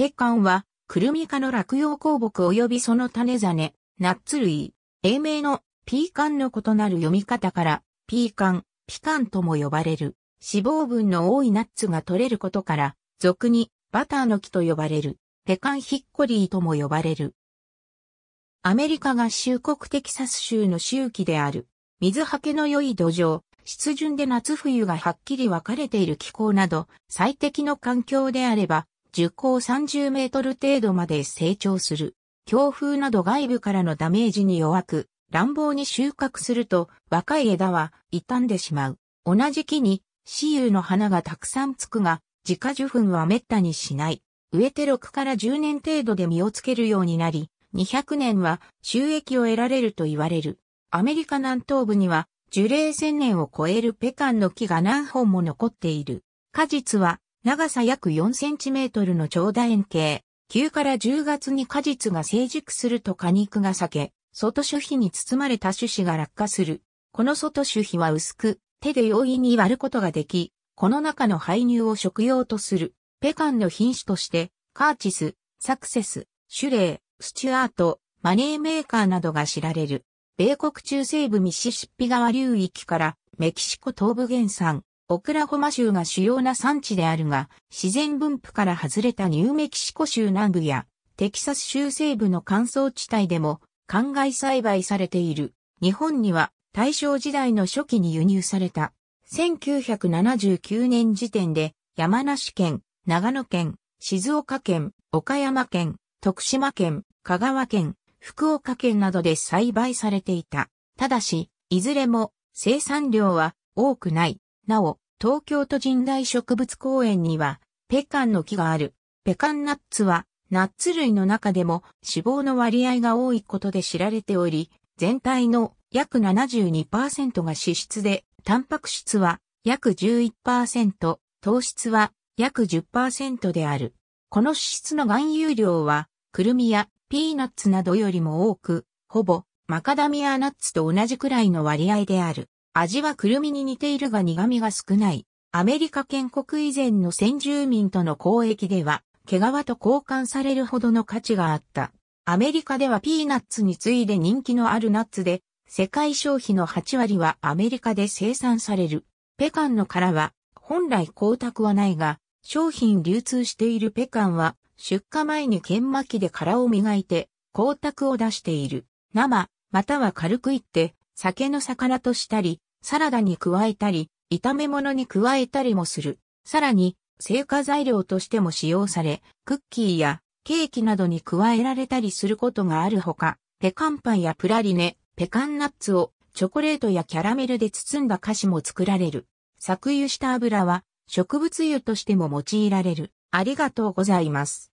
ペッカンは、クルミ科の落葉鉱木及びその種種、ナッツ類、英名のピーカンの異なる読み方から、ピーカン、ピカンとも呼ばれる、脂肪分の多いナッツが取れることから、俗にバターの木と呼ばれる、ペカンヒッコリーとも呼ばれる。アメリカ合衆国テキサス州の周期である、水はけの良い土壌、湿潤で夏冬がはっきり分かれている気候など、最適の環境であれば、樹高30メートル程度まで成長する。強風など外部からのダメージに弱く、乱暴に収穫すると若い枝は傷んでしまう。同じ木に雌雄の花がたくさんつくが、自家受粉は滅多にしない。植えて6から10年程度で実をつけるようになり、200年は収益を得られると言われる。アメリカ南東部には樹齢1000年を超えるペカンの木が何本も残っている。果実は長さ約4センチメートルの長楕円形、9から10月に果実が成熟すると果肉が裂け、外種皮に包まれた種子が落下する。この外種皮は薄く、手で容易に割ることができ、この中の排乳を食用とする。ペカンの品種として、カーチス、サクセス、シュレー、スチュアート、マネーメーカーなどが知られる。米国中西部ミシシッピ川流域からメキシコ東部原産、オクラホマ州が主要な産地であるが、自然分布から外れたニューメキシコ州南部や、テキサス州西部の乾燥地帯でも、灌漑栽培されている。日本には、大正時代の初期に輸入された。1979年時点で、山梨県、長野県、静岡県、岡山県、徳島県、香川県、福岡県などで栽培されていた。ただし、いずれも生産量は多くない。なお、東京都人大植物公園には、ペカンの木がある。ペカンナッツは、ナッツ類の中でも脂肪の割合が多いことで知られており、全体の約72%が脂質で、タンパク質は約11%、糖質は約10%である。この脂質の含有量は、クルミやピーナッツなどよりも多く、ほぼマカダミアナッツと同じくらいの割合である。味はくるみに似ているが苦味が少ない。アメリカ建国以前の先住民との交易では、毛皮と交換されるほどの価値があった。アメリカではピーナッツに次いで人気のあるナッツで、世界消費の8割はアメリカで生産される。ペカンの殻は、本来光沢はないが、商品流通しているペカンは、出荷前に研磨機で殻を磨いて、光沢を出している。生、または軽くいって、酒の魚としたり、サラダに加えたり、炒め物に加えたりもする。さらに、成果材料としても使用され、クッキーやケーキなどに加えられたりすることがあるほか、ペカンパンやプラリネ、ペカンナッツをチョコレートやキャラメルで包んだ菓子も作られる。搾油した油は植物油としても用いられる。ありがとうございます。